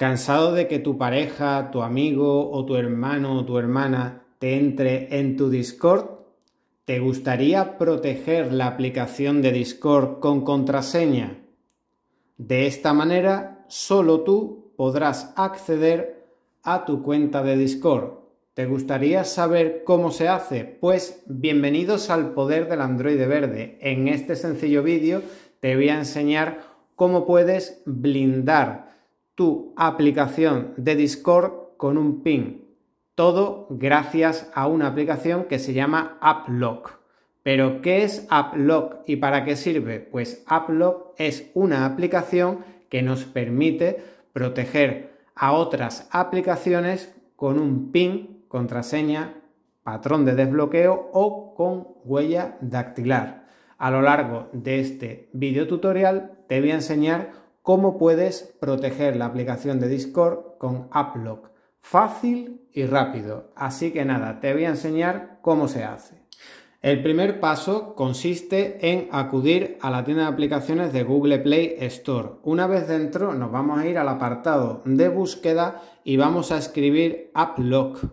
¿Cansado de que tu pareja, tu amigo o tu hermano o tu hermana te entre en tu Discord? ¿Te gustaría proteger la aplicación de Discord con contraseña? De esta manera, solo tú podrás acceder a tu cuenta de Discord. ¿Te gustaría saber cómo se hace? Pues bienvenidos al poder del Android verde. En este sencillo vídeo te voy a enseñar cómo puedes blindar tu aplicación de Discord con un pin. Todo gracias a una aplicación que se llama AppLock. Pero ¿qué es AppLock y para qué sirve? Pues AppLock es una aplicación que nos permite proteger a otras aplicaciones con un PIN, contraseña, patrón de desbloqueo o con huella dactilar. A lo largo de este video tutorial te voy a enseñar cómo puedes proteger la aplicación de Discord con AppLock. Fácil y rápido. Así que nada, te voy a enseñar cómo se hace. El primer paso consiste en acudir a la tienda de aplicaciones de Google Play Store. Una vez dentro nos vamos a ir al apartado de búsqueda y vamos a escribir AppLock.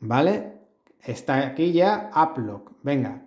¿Vale? Está aquí ya AppLock. Venga,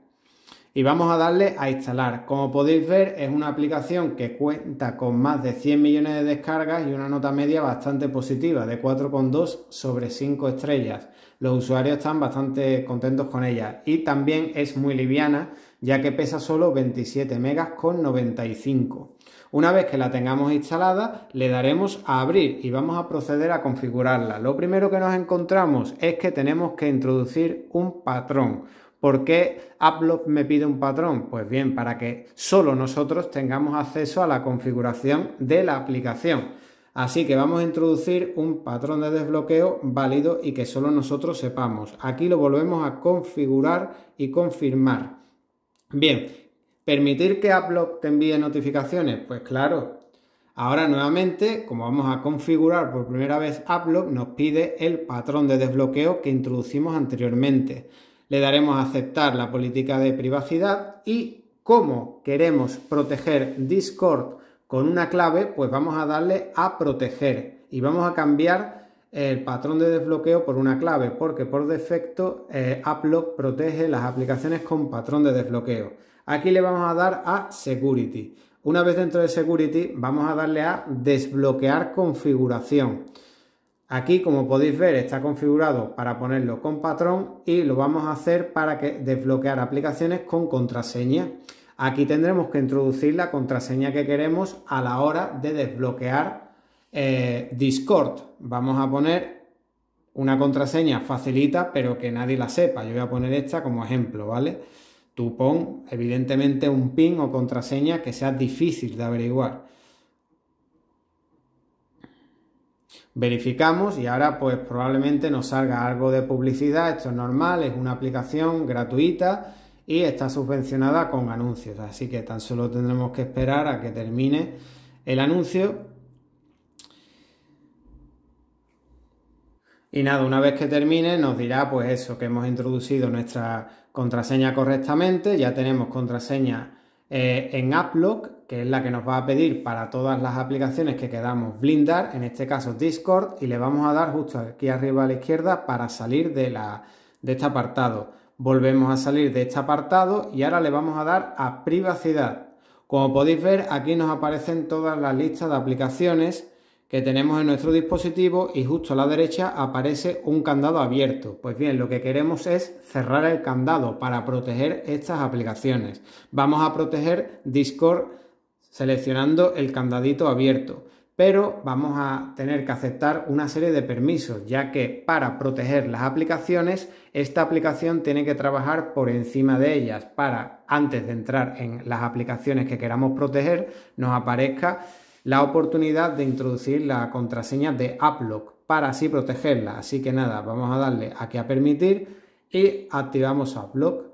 y vamos a darle a instalar. Como podéis ver es una aplicación que cuenta con más de 100 millones de descargas y una nota media bastante positiva de 4,2 sobre 5 estrellas. Los usuarios están bastante contentos con ella y también es muy liviana ya que pesa solo 27 megas con 95. Una vez que la tengamos instalada, le daremos a abrir y vamos a proceder a configurarla. Lo primero que nos encontramos es que tenemos que introducir un patrón, ¿Por qué AppLock me pide un patrón? Pues bien, para que solo nosotros tengamos acceso a la configuración de la aplicación. Así que vamos a introducir un patrón de desbloqueo válido y que solo nosotros sepamos. Aquí lo volvemos a configurar y confirmar. Bien, ¿permitir que AppLock te envíe notificaciones? Pues claro. Ahora nuevamente, como vamos a configurar por primera vez AppLock, nos pide el patrón de desbloqueo que introducimos anteriormente le daremos a aceptar la política de privacidad y como queremos proteger Discord con una clave, pues vamos a darle a proteger y vamos a cambiar el patrón de desbloqueo por una clave, porque por defecto eh, protege las aplicaciones con patrón de desbloqueo. Aquí le vamos a dar a Security. Una vez dentro de Security, vamos a darle a desbloquear configuración. Aquí, como podéis ver, está configurado para ponerlo con patrón y lo vamos a hacer para que desbloquear aplicaciones con contraseña. Aquí tendremos que introducir la contraseña que queremos a la hora de desbloquear eh, Discord. Vamos a poner una contraseña facilita, pero que nadie la sepa. Yo voy a poner esta como ejemplo, ¿vale? Tú pon, evidentemente, un PIN o contraseña que sea difícil de averiguar. Verificamos y ahora pues probablemente nos salga algo de publicidad, esto es normal, es una aplicación gratuita y está subvencionada con anuncios, así que tan solo tendremos que esperar a que termine el anuncio. Y nada, una vez que termine nos dirá pues eso, que hemos introducido nuestra contraseña correctamente, ya tenemos contraseña eh, en AppLock que es la que nos va a pedir para todas las aplicaciones que quedamos blindar, en este caso Discord, y le vamos a dar justo aquí arriba a la izquierda para salir de, la, de este apartado. Volvemos a salir de este apartado y ahora le vamos a dar a privacidad. Como podéis ver, aquí nos aparecen todas las listas de aplicaciones que tenemos en nuestro dispositivo y justo a la derecha aparece un candado abierto. Pues bien, lo que queremos es cerrar el candado para proteger estas aplicaciones. Vamos a proteger Discord seleccionando el candadito abierto, pero vamos a tener que aceptar una serie de permisos, ya que para proteger las aplicaciones, esta aplicación tiene que trabajar por encima de ellas para, antes de entrar en las aplicaciones que queramos proteger, nos aparezca la oportunidad de introducir la contraseña de AppLock para así protegerla. Así que nada, vamos a darle aquí a permitir y activamos AppLock.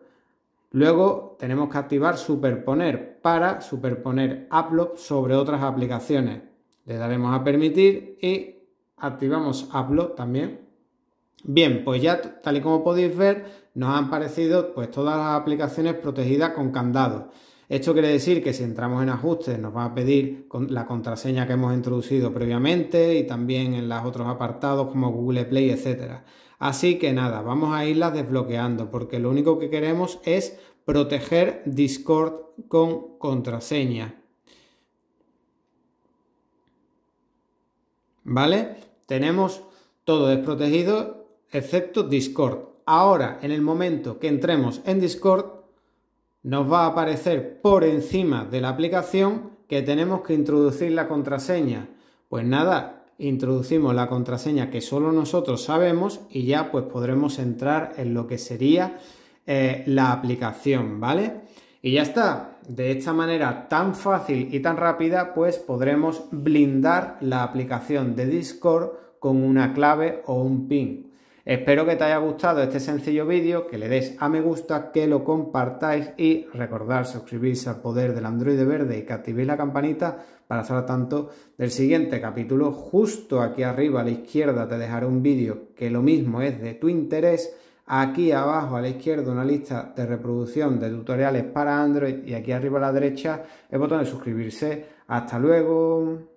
Luego tenemos que activar superponer para superponer Upload sobre otras aplicaciones. Le daremos a permitir y activamos Upload también. Bien, pues ya tal y como podéis ver, nos han aparecido pues, todas las aplicaciones protegidas con candado. Esto quiere decir que si entramos en ajustes nos va a pedir la contraseña que hemos introducido previamente y también en los otros apartados como Google Play, etcétera. Así que nada, vamos a irlas desbloqueando porque lo único que queremos es proteger Discord con contraseña. ¿Vale? Tenemos todo desprotegido excepto Discord. Ahora, en el momento que entremos en Discord, nos va a aparecer por encima de la aplicación que tenemos que introducir la contraseña. Pues nada, introducimos la contraseña que solo nosotros sabemos y ya pues podremos entrar en lo que sería eh, la aplicación, ¿vale? Y ya está, de esta manera tan fácil y tan rápida pues podremos blindar la aplicación de Discord con una clave o un pin. Espero que te haya gustado este sencillo vídeo, que le des a me gusta, que lo compartáis y recordar suscribirse al poder del Android verde y que activéis la campanita para estar al tanto del siguiente capítulo. Justo aquí arriba a la izquierda te dejaré un vídeo que lo mismo es de tu interés. Aquí abajo a la izquierda una lista de reproducción de tutoriales para Android y aquí arriba a la derecha el botón de suscribirse. Hasta luego.